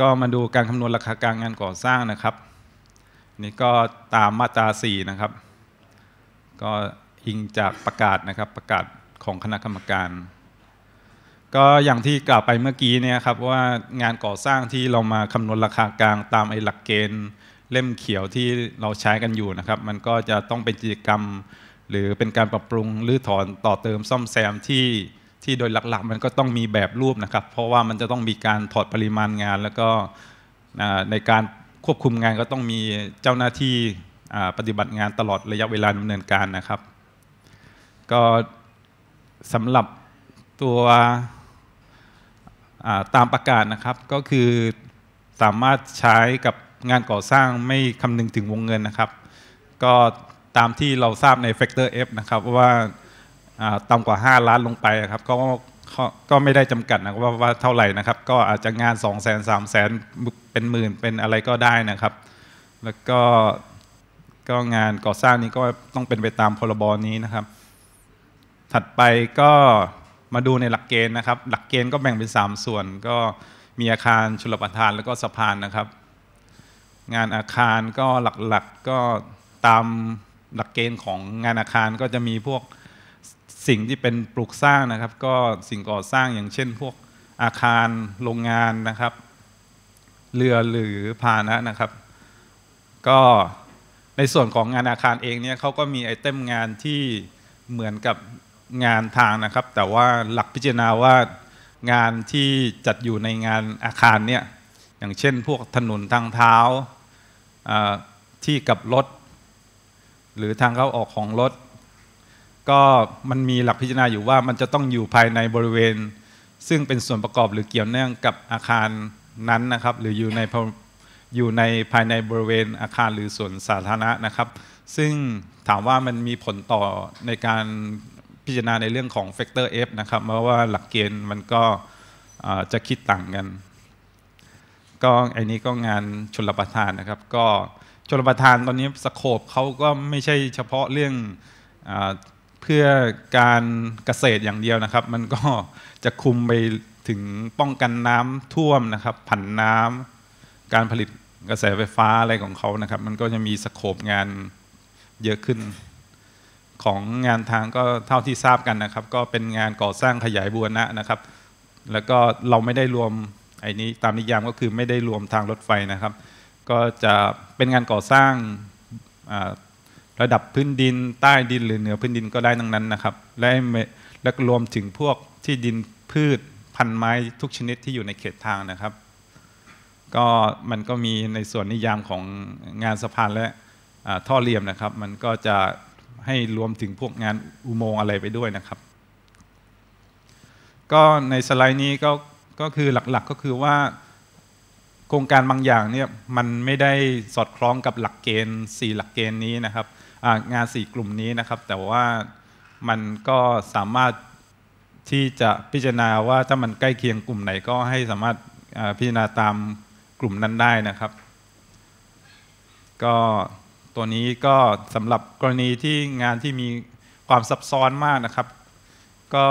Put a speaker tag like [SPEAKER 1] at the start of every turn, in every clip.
[SPEAKER 1] ก็มาดูการคำนวณราคากลางงานก่อสร้างนะครับนี่ก็ตามมาตรา 4 นะครับก็อิงจากประกาศนะครับประกาศของคณะกรรมการ ก็อย่างที่กล่าวไปเมื่อกี้เนี่ยครับว่างานก่อสร้างที่เรามาคำนวณราคากลางตามไอ้หลักเกณฑ์ เล่มเขียวที่เราใช้กันอยู่นะครับ มันก็จะต้องเป็นกิจกรรม หรือเป็นการปรับปรุงหรือถอนต่อเติมซ่อมแซมที่ที่โดยหลักๆมันก็ต้องมีแบบรูปนะครับ เพราะว่ามันจะต้องมีการถอดปริมาณงาน แล้วก็ในการควบคุมงานก็ต้องมีเจ้าหน้าที่ปฏิบัติงานตลอดระยะเวลาดำเนินการนะครับ ก็สำหรับตัวตามประกาศนะครับก็คือสามารถใช้กับงานก่อสร้างไม่คำนึงถึงวงเงินนะครับ ก็ตามที่เราทราบใน Factor F นะครับว่าต่ำกว่า5ล้านลงไปครับก็ก็ไม่ได้จำกัดนะว่าว่าเท่าไหร่นะครับ ก็อาจจะงาน2 0 0 0 0 0ามแส0เป็นหมื่นเป็นอะไรก็ได้นะครับ แล้วก็ก็งานก่อสร้างนี้ก็ต้องเป็นไปตามพรบนี้นะครับ ถัดไปก็มาดูในหลักเกณฑ์นะครับ หลักเกณฑ์ก็แบ่งเป็น 3 ส่วน ก็มีอาคารชลประทานแล้วก็สะพานนะครับ งานอาคารก็หลักๆกก็ตามหลักเกณฑ์ของงานอาคารก็จะมีพวกสิ่งที่เป็นปลูกสร้างนะครับก็สิ่งก่อสร้างอย่างเช่นพวกอาคารโรงงานนะครับ เรือหรือพาหนะนะครับก็ในส่วนของงานอาคารเองเนี่ยเขาก็มีไอเทมงานที่เหมือนกับงานทางนะครับ แต่ว่าหลักพิจารณาว่างานที่จัดอยู่ในงานอาคารเนี่ยอย่างเช่นพวกถนนทางเท้าที่กับรถหรือทางเข้าออกของรถก็มันมีหลักพิจารณาอยู่ว่ามันจะต้องอยู่ภายในบริเวณ ซึ่งเป็นส่วนประกอบหรือเกี่ยวเนื่องกับอาคารนั้นนะครับหรืออยู่ในอยู่ในภายในบริเวณอาคารหรือส่วนสาธารณะนะครับ ซึ่งถามว่ามันมีผลต่อในการพิจารณาในเรื่องของ Factor F นะครับเพราะว่าหลักเกณฑ์มันก็จะคิดต่างกันก็ไอ้นี้ก็งานชลประทานนะครับก็ชลประทานตอนนี้สโคปเขาก็ไม่ใช่เฉพาะเรื่องเพื่อการเกษตรอย่างเดียวนะครับ มันก็จะคุมไปถึงป้องกันน้ำท่วมนะครับผันน้ำ การผลิตกระแสไฟฟ้าอะไรของเขานะครับ มันก็จะมีสโคปงานเยอะขึ้นของงานทางก็เท่าที่ทราบกันนะครับ ก็เป็นงานก่อสร้างขยายบัวนะนะครับ แล้วก็เราไม่ได้รวมไอ้นี้ตามนิยามก็คือไม่ได้รวมทางรถไฟนะครับ ก็จะเป็นงานก่อสร้างระดับพื้นดินใต้ดินหรือเหนือพื้นดินก็ได้ทั้งนั้นนะครับ และและรวมถึงพวกที่ดินพืชพันไม้ทุกชนิดที่อยู่ในเขตทางนะครับก็มันก็มีในส่วนนิยามของงานสะพานและท่อเลียมนะครับ มันก็จะให้รวมถึงพวกงานอุโมงค์อะไรไปด้วยนะครับ ก็ในสไลด์นี้ก็ก็คือหลักๆก็คือว่า โครงการบางอย่างเนี่ยมันไม่ได้สอดคล้องกับหลักเกณฑ์ 4 หลักเกณฑ์นี้นะครับงาน 4กลุ่มนี้นะครับ แต่ว่ามันก็สามารถที่จะพิจารณาว่าถ้ามันใกล้เคียงกลุ่มไหน ก็ให้สามารถพิจารณาตามกลุ่มนั้นได้นะครับ ก็ ตัวนี้ก็สำหรับกรณีที่งานที่มีความซับซ้อนมากนะครับ ก็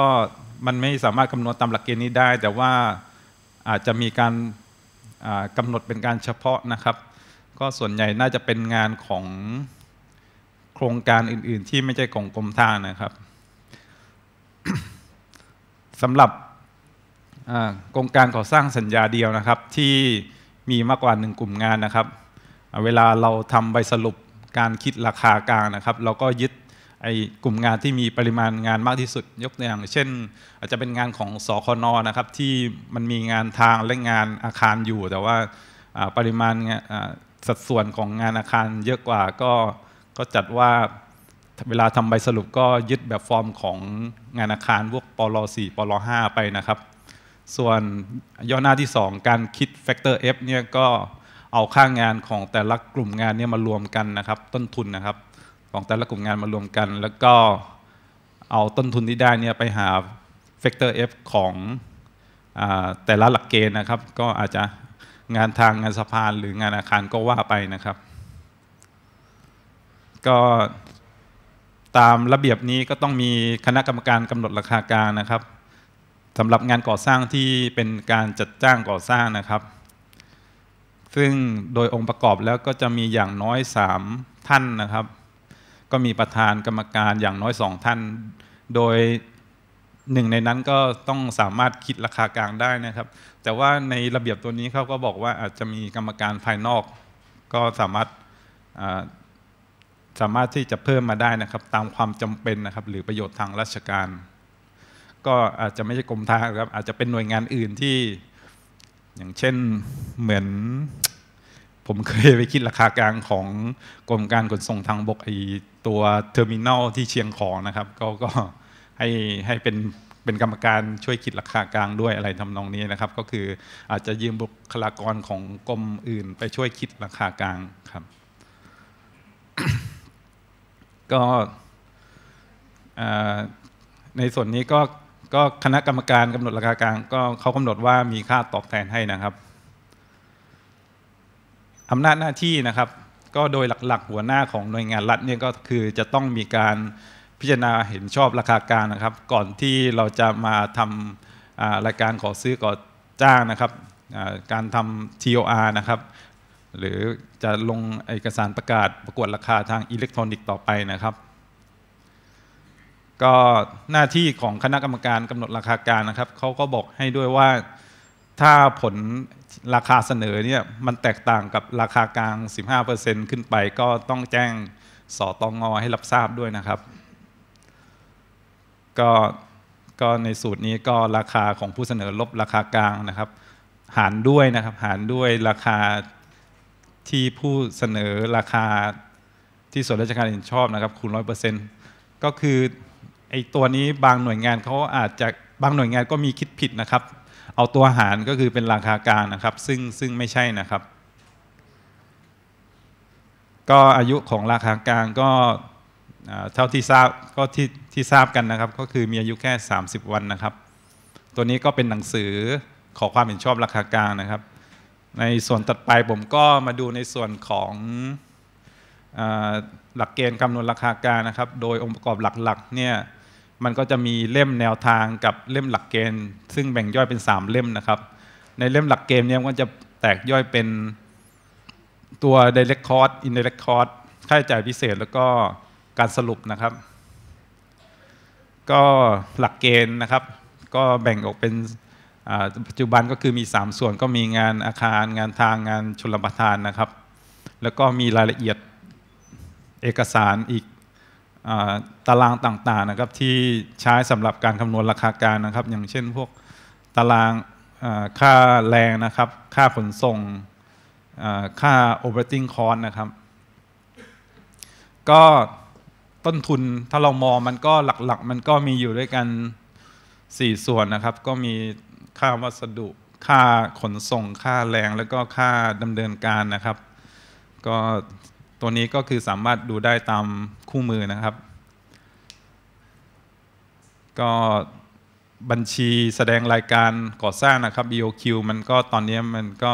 [SPEAKER 1] มันไม่สามารถคำนวณตามหลักเกณฑ์นี้ได้ แต่ว่าอาจจะมีการกำหนดเป็นการเฉพาะนะครับ ก็ส่วนใหญ่น่าจะเป็นงานของครงการอื่น ๆที่ไม่ใช่ของกรมทางนะครับสำหรับโครงการก่อสร้างสัญญาเดียวนะครับที่มีมากกว่าหนึ่งกลุ่มงานนะครับเวลาเราทำใบสรุปการคิดราคากลางนะครับ เราก็ยึดไอ้กลุ่มงานที่มีปริมาณงานมากที่สุดยกตัวอย่าง เช่น อาจจะเป็นงานของสคนนะครับ ที่มันมีงานทางและงานอาคารอยู่ แต่ว่าปริมาณสัดส่วนของงานอาคารเยอะกว่าก็ก็จัดว่าเวลาทำใบสรุปก็ยึดแบบฟอร์มของงานอาคารพวกปล4ปล5ไปนะครับ ส่วนย่อหน้าที่ 2 การคิด Factor F เนี่ยก็เอาค่างานของแต่ละกลุ่มงานเนี่ยมารวมกันนะครับ ต้นทุนนะครับ ของแต่ละกลุ่มงานมารวมกัน แล้วก็เอาต้นทุนที่ได้เนี่ยไปหา Factor F ของอแต่ละหลักเกณฑ์นะครับ ก็อาจจะงานทางงานสะพานหรืองานอาคารก็ว่าไปนะครับก็ตามระเบียบนี้ก็ต้องมีคณะกรรมการกำหนดราคากลางนะครับสำหรับงานก่อสร้างที่เป็นการจัดจ้างก่อสร้างนะครับ ซึ่งโดยองค์ประกอบแล้วก็จะมีอย่างน้อย3ท่านนะครับก็มีประธานกรรมการอย่างน้อย 2 ท่าน โดยหนึ่งในนั้นก็ต้องสามารถคิดราคากลางได้นะครับ แต่ว่าในระเบียบตัวนี้เขาก็บอกว่าอาจจะมีกรรมการภายนอก ก็สามารถสามารถที่จะเพิ่มมาได้นะครับตามความจำเป็นนะครับ หรือประโยชน์ทางราชการ ก็อาจจะไม่ใช่กรมทางครับ อาจจะเป็นหน่วยงานอื่นที่ อย่างเช่นเหมือน ผมเคยไปคิดราคากลางของกรมการขนส่งทางบกไอตัวเทอร์มินอลที่เชียงของนะครับ ก็ก็ให้ให้เป็นเป็นกรรมการช่วยคิดราคากลางด้วยอะไรทำนองนี้นะครับ ก็คืออาจจะยืมบุคลากรของกรมอื่น ไปช่วยคิดราคากลางครับก็ในส่วนนี้ก็ก็คณะกรรมการกำหนดราคากลางก็เขากำหนดว่ามีค่าตอบแทนให้นะครับอำนาจหน้าที่นะครับ ก็โดยหลัก ๆ หัวหน้าของหน่วยงานรัฐเนี่ยก็คือจะต้องมีการพิจารณาเห็นชอบราคากลางนะครับ ก่อนที่เราจะมาทำรายการขอซื้อก่อจ้างนะครับการทำ TOR นะครับหรือจะลงเอกสารประกาศประกวดราคาทางอิเล็กทรอนิกส์ต่อไปนะครับ ก็หน้าที่ของคณะกรรมการกำหนดราคาการนะครับเขาก็บอกให้ด้วยว่าถ้าผลราคาเสนอเนี่ยมันแตกต่างกับราคากลาง 15%ขึ้นไป ก็ต้องแจ้งสตองงอให้รับทราบด้วยนะครับก็ก็ในสูตรนี้ก็ราคาของผู้เสนอลบราคากลางนะครับ หารด้วยนะครับหารด้วยราคาที่ผู้เสนอราคาที่ส่วนราชการเห็นชอบนะครับคูณร้อยเปอร์เซ็นต์ก็คือไอ้ตัวนี้บางหน่วยงานเขาอาจจะบางหน่วยงานก็มีคิดผิดนะครับ เอาตัวหารก็คือเป็นราคากลางนะครับ ซึ่งซึ่งไม่ใช่นะครับ ก็อายุของราคากลางก็เท่าที่ทราบก็ที่ที่ทราบกันนะครับ ก็คือมีอายุแค่30 วันนะครับ ตัวนี้ก็เป็นหนังสือขอความเห็นชอบราคากลางนะครับในส่วนตัดไปผมก็มาดูในส่วนของหลักเกณฑ์คำนวณราคาการนะครับ โดยองค์ประกอบหลักๆเนี่ยมันก็จะมีเล่มแนวทางกับเล่มหลักเกณฑ์ซึ่งแบ่งย่อยเป็น 3 เล่มนะครับ ในเล่มหลักเกณฑ์เนี่ยก็จะแตกย่อยเป็นตัว direct cost indirect cost ค่าใช้จ่ายพิเศษแล้วก็การสรุปนะครับ ก็หลักเกณฑ์นะครับ ก็แบ่งออกเป็นปัจจุบันก็คือมี 3 ส่วนก็มีงานอาคารงานทางงานชลประทานนะครับ แล้วก็มีรายละเอียดเอกสารอีกตารางต่างๆนะครับที่ใช้สำหรับการคำนวณราคาการนะครับ อย่างเช่นพวกตารางค่าแรงนะครับ ค่าขนส่งค่า operating cost นะครับก็ต้นทุนถ้าเรามองมันก็หลักๆ มันก็มีอยู่ด้วยกัน 4 ส่วนนะครับก็มีค่าวัสดุ ค่าขนส่ง ค่าแรง แล้วก็ค่าดำเนินการนะครับ ก็ตัวนี้ก็คือสามารถดูได้ตามคู่มือนะครับ ก็บัญชีแสดงรายการก่อสร้างนะครับ BOQ มันก็ตอนนี้มันก็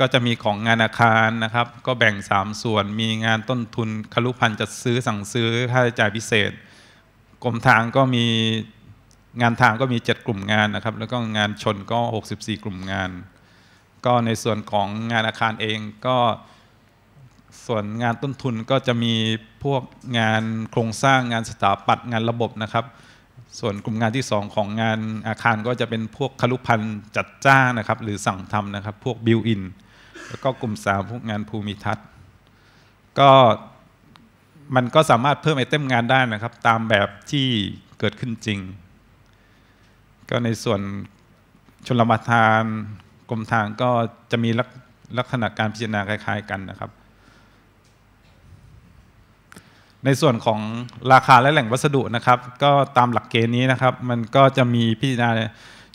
[SPEAKER 1] ก็จะมีของงานอาคารนะครับ ก็แบ่ง 3 ส่วน มีงานต้นทุนคลุพันจัดซื้อสั่งซื้อ ค่าใช้จ่ายพิเศษ กรมทางก็มีงานทางก็มี7กลุ่มงานนะครับ แล้วก็งานชนก็ 64 กลุ่มงาน ก็ในส่วนของงานอาคารเองก็ส่วนงานต้นทุนก็จะมีพวกงานโครงสร้างงานสถาปัตย์งานระบบนะครับ ส่วนกลุ่มงานที่ 2 ของงานอาคารก็จะเป็นพวกคลุพันธ์จัดจ้างนะครับ หรือสั่งทำนะครับ พวกบิวอินแล้วก็กลุ่ม 3 พวกงานภูมิทัศน์ก็มันก็สามารถเพิ่มไอเต็มงานได้นะครับ ตามแบบที่เกิดขึ้นจริงก็ในส่วนชนรมาทานกรมทางก็จะมีลักษณะการพิจารณาคล้ายๆ กันนะครับ ในส่วนของราคาและแหล่งวัสดุนะครับ ก็ตามหลักเกณฑ์นี้นะครับ มันก็จะมีพิจารณา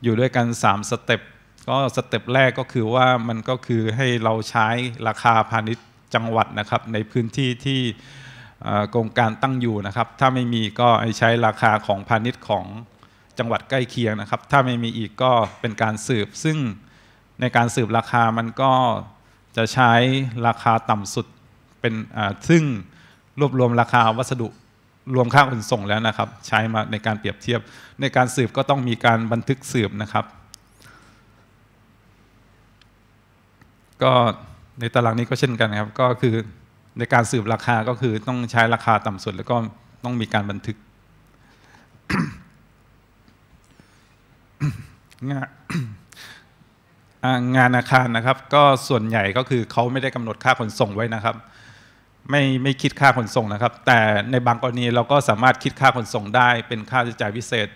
[SPEAKER 1] อยู่ด้วยกัน3สเต็ปก็สเต็ปแรกก็คือว่ามันก็คือให้เราใช้ราคาพาณิชย์จังหวัดนะครับ ในพื้นที่ที่โครงการตั้งอยู่นะครับ ถ้าไม่มีก็ใช้ราคาของพาณิชย์ของจังหวัดใกล้เคียงนะครับ ถ้าไม่มีอีกก็เป็นการสืบ ซึ่งในการสืบราคามันก็จะใช้ราคาต่ำสุดเป็นซึ่งรวบรวมราคาวัสดุรวมค่าขนส่งแล้วนะครับ ใช้มาในการเปรียบเทียบในการสืบก็ต้องมีการบันทึกสืบนะครับก็ในตารางนี้ก็เช่นกันครับก็คือในการสืบราคาก็คือต้องใช้ราคาต่ำสุดแล้วก็ต้องมีการบันทึกงานงานอาคารนะครับ ก็ส่วนใหญ่ก็คือเขาไม่ได้กำหนดค่าขนส่งไว้นะครับ ไม่ไม่คิดค่าขนส่งนะครับ แต่ในบางกรณีเราก็สามารถคิดค่าขนส่งได้ เป็นค่าใช้จ่ายพิเศษ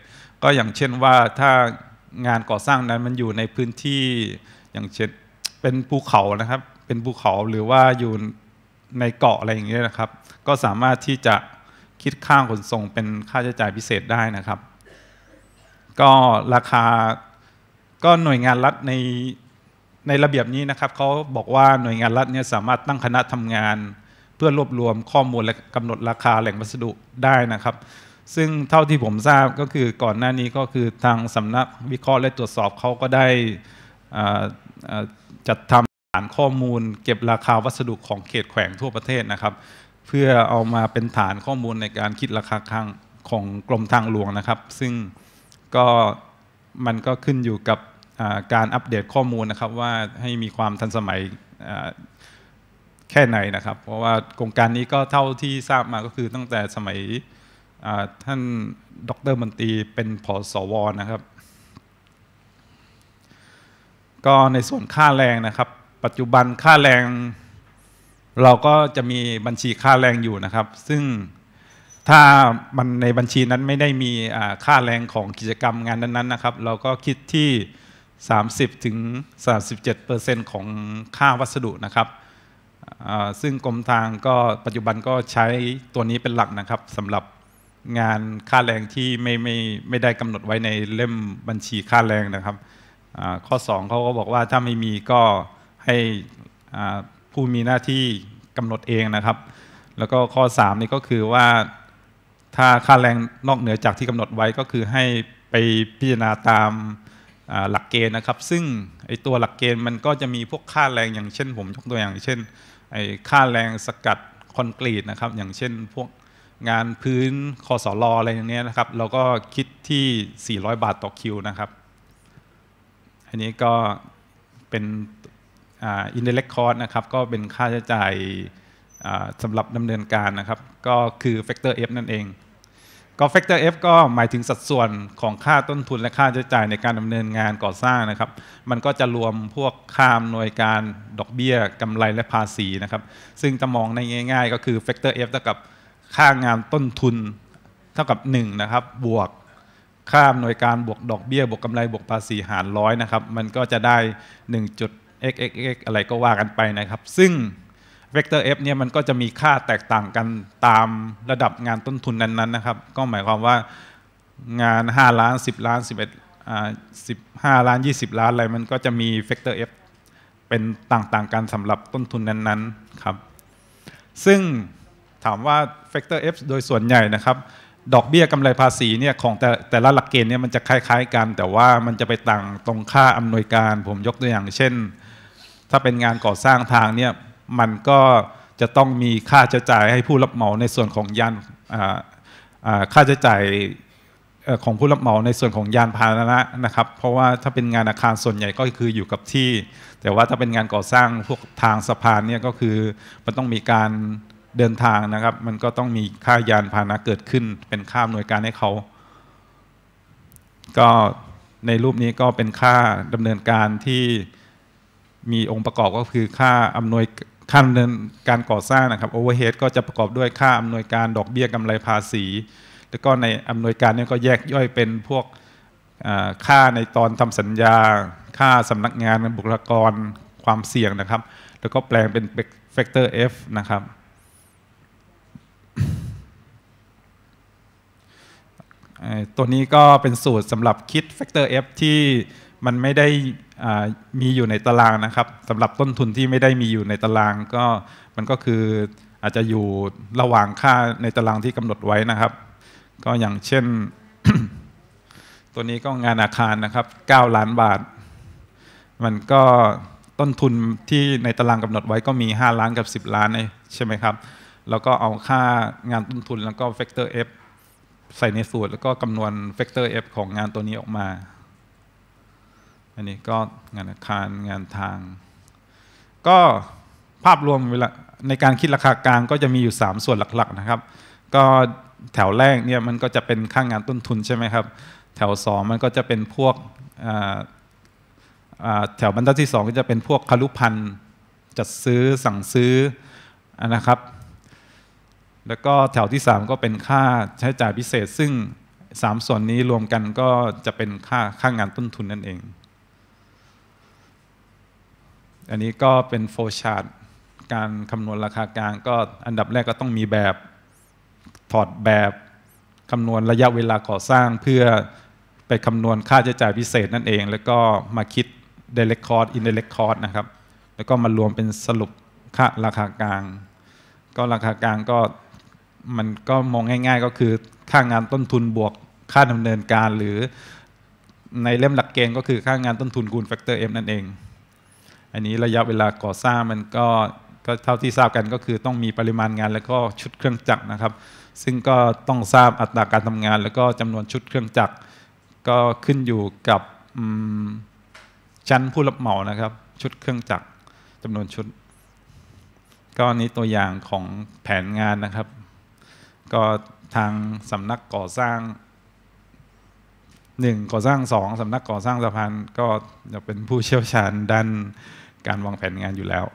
[SPEAKER 1] ก็อย่างเช่นว่าถ้างานก่อสร้างนั้นมันอยู่ในพื้นที่อย่างเช่นเป็นภูเขานะครับ เป็นภูเขาหรือว่าอยู่ในเกาะอะไรอย่างเงี้ยนะครับ ก็สามารถที่จะคิดค่าขนส่ง เป็นค่าใช้จ่ายพิเศษได้นะครับก็ราคาก็หน่วยงานรัฐในในระเบียบนี้นะครับเขาบอกว่าหน่วยงานรัฐเนี่ยสามารถตั้งคณะทำงานเพื่อรวบรวมข้อมูลและกำหนดราคาแหล่งวัสดุได้นะครับ ซึ่งเท่าที่ผมทราบก็คือก่อนหน้านี้ก็คือทางสำนักวิเคราะห์และตรวจสอบเขาก็ได้จัดทำฐานข้อมูล เก็บราคาวัสดุของเขตแขวงทั่วประเทศนะครับ เพื่อเอามาเป็นฐานข้อมูลในการคิดราคาครังของกรมทางหลวงนะครับ ซึ่งก็มันก็ขึ้นอยู่กับการอัปเดตข้อมูลนะครับว่าให้มีความทันสมัยแค่ไหนนะครับ เพราะว่าโครงการนี้ก็เท่าที่ทราบมาก็คือตั้งแต่สมัยท่านดรมนตรีเป็นผอสว นะครับ ก็ในส่วนค่าแรงนะครับ ปัจจุบันค่าแรง เราก็จะมีบัญชีค่าแรงอยู่นะครับ ซึ่งถ้ามันในบัญชีนั้นไม่ได้มีค่าแรงของกิจกรรมงานนั้นๆนะครับ เราก็คิดที่ 30ถึงสาเซของค่าวัสดุนะครับซึ่งกรมทางก็ปัจจุบันก็ใช้ตัวนี้เป็นหลักนะครับสำหรับงานค่าแรงที่ไม่ไม่ไม่ได้กำหนดไว้ในเล่มบัญชีค่าแรงนะครับข้อ 2เขาก็บอกว่าถ้าไม่มีก็ให้ผู้มีหน้าที่กำหนดเองนะครับ แล้วก็ข้อ3นี่ก็คือว่าถ้าค่าแรงนอกเหนือจากที่กำหนดไว้ก็คือให้ไปพิจารณาตามหลักเกณฑ์นะครับซึ่งไอตัวหลักเกณฑ์มันก็จะมีพวกค่าแรงอย่างเช่นผมยกตัวอย่างเช่นไอค่าแรงสกัดคอนกรีตนะครับอย่างเช่นพวกงานพื้นคอสอลออะไรอย่างเงี้ยนะครับเราก็คิดที่ 400 บาทต่อคิวนะครับอันนี้ก็เป็นอินเดเล็กคอร์สนะครับก็เป็นค่าใช้จ่ายสำหรับดำเนินการนะครับก็คือ Factor F นั่นเองก็ Factor F ก็หมายถึงสัดส่วนของค่าต้นทุนและค่าใช้จ่ายในการดำเนินงานก่อสร้างนะครับมันก็จะรวมพวกค่าหน่วยการดอกเบี้ยกำไรและภาษีนะครับซึ่งจะมองในง่าย ๆ ก็คือ Factor F เท่ากับค่างานต้นทุน เท่ากับ1นะครับบวกค่าหน่วยการบวกดอกเบี้ย บวกกำไรบวกภาษีหารร้อยนะครับมันก็จะได้ 1.xxx อะไรก็ว่ากันไปนะครับ ซึ่งเวกเตอร์เเนี่ยมันก็จะมีค่าแตกต่างกันตามระดับงานต้นทุนนั้นๆนะครับ ก็หมายความว่างาน 5 ล้าน 10 ล้าน 11 อ่า 15 ล้าน 20 ล้านอะไรมันก็จะมีเฟกเตอร์เเป็นต่างๆกันสำหรับต้นทุนนั้นๆครับ ซึ่งถามว่าเวกเตอร์ F โดยส่วนใหญ่นะครับ ดอกเบี้ยกำไรภาษีเนี่ยของแต่แต่ละหลักเกณฑ์เนี่ย มันจะคล้าย ๆ กันแต่ว่ามันจะไปต่างตรงค่าอำนวยการผมยกตัวอย่างเช่น ถ้าเป็นงานก่อสร้างทางเนี่ยมันก็จะต้องมีค่าใช้จ่ายให้ผู้รับเหมาในส่วนของยานค่าใช้จ่ายของผู้รับเหมาในส่วนของยานพาหนะนะครับ เพราะว่าถ้าเป็นงานอาคารส่วนใหญ่ก็คืออยู่กับที่ แต่ว่าถ้าเป็นงานก่อสร้างพวกทางสะพานเนี่ยก็คือมันต้องมีการเดินทางนะครับ มันก็ต้องมีค่ายานพาหนะเกิดขึ้น เป็นค่าหน่วยการให้เขา ก็ในรูปนี้ก็เป็นค่าดำเนินการที่มีองค์ประกอบก็คือค่าอำนวยค่าดำเนินการก่อสร้างนะครับโอเวอร์เฮดก็จะประกอบด้วยค่าอำนวยการดอกเบี้ยกำไรภาษี แล้วก็ในอำนวยการนี่ก็แยกย่อยเป็นพวกค่าในตอนทำสัญญา ค่าสำนักงานบุคลากรความเสี่ยงนะครับ แล้วก็แปลงเป็นแฟกเตอร์ F นะครับตัวนี้ก็เป็นสูตรสำหรับคิดแฟกเตอร์ F ที่มันไม่ได้มีอยู่ในตารางนะครับสำหรับต้นทุนที่ไม่ได้มีอยู่ในตารางก็มันก็คืออาจจะอยู่ระหว่างค่าในตารางที่กำหนดไว้นะครับ ก็อย่างเช่น ตัวนี้ก็งานอาคารนะครับ 9 ล้านบาท มันก็ต้นทุนที่ในตารางกำหนดไว้ก็มี 5 ล้านกับ 10 ล้านใช่ไหมครับ แล้วก็เอาค่างานต้นทุนแล้วก็ Factor F ใส่ในสูตรแล้วก็คำนวณ Factor F ของงานตัวนี้ออกมาอันนี้ก็งานอาคารงานทาง ก็ภาพรวมเวลาในการคิดราคากลางก็จะมีอยู่ 3 ส่วนหลักๆนะครับ ก็แถวแรกเนี่ยมันก็จะเป็นค่างงานต้นทุนใช่ไหมครับแถว2มันก็จะเป็นพวกแถวบรรทัดที่2 ก็จะเป็นพวกคารุพันธ์จัดซื้อสั่งซื้อนะครับ แล้วก็แถวที่ 3 ก็เป็นค่าใช้จ่ายพิเศษ ซึ่ง 3 ส่วนนี้รวมกันก็จะเป็นค่าค่างงานต้นทุนนั่นเองอันนี้ก็เป็นโฟชาร์ดการคำนวณราคากลางก็อันดับแรกก็ต้องมีแบบถอดแบบคำนวณระยะเวลาก่อสร้างเพื่อไปคำนวณค่าใช้จ่ายพิเศษนั่นเอง แล้วก็มาคิด direct cost indirect cost นะครับแล้วก็มารวมเป็นสรุปค่าราคากลาง ก็ราคากลางก็มันก็มองง่ายๆ ก็คือค่างานต้นทุนบวกค่าดำเนินการหรือในเล่มหลักเกณฑ์ก็คือค่างานต้นทุนคูณแฟกเตอร์ M นั่นเองอันนี้ระยะเวลาก่อสร้างมันก็ก็เท่าที่ทราบกันก็คือต้องมีปริมาณงานแล้วก็ชุดเครื่องจักรนะครับ ซึ่งก็ต้องทราบอัตราการทำงาน แล้วก็จำนวนชุดเครื่องจักร ก็ขึ้นอยู่กับชั้นผู้รับเหมานะครับ ชุดเครื่องจักรจำนวนชุด ก็นี้ตัวอย่างของแผนงานนะครับ ก็ทางสำนักก่อสร้างหนึ่งก่อสร้างสองสำนักก่อสร้างสะพานก็จะเป็นผู้เชี่ยวชาญด้านการวางแผนงานอยู่แล้ว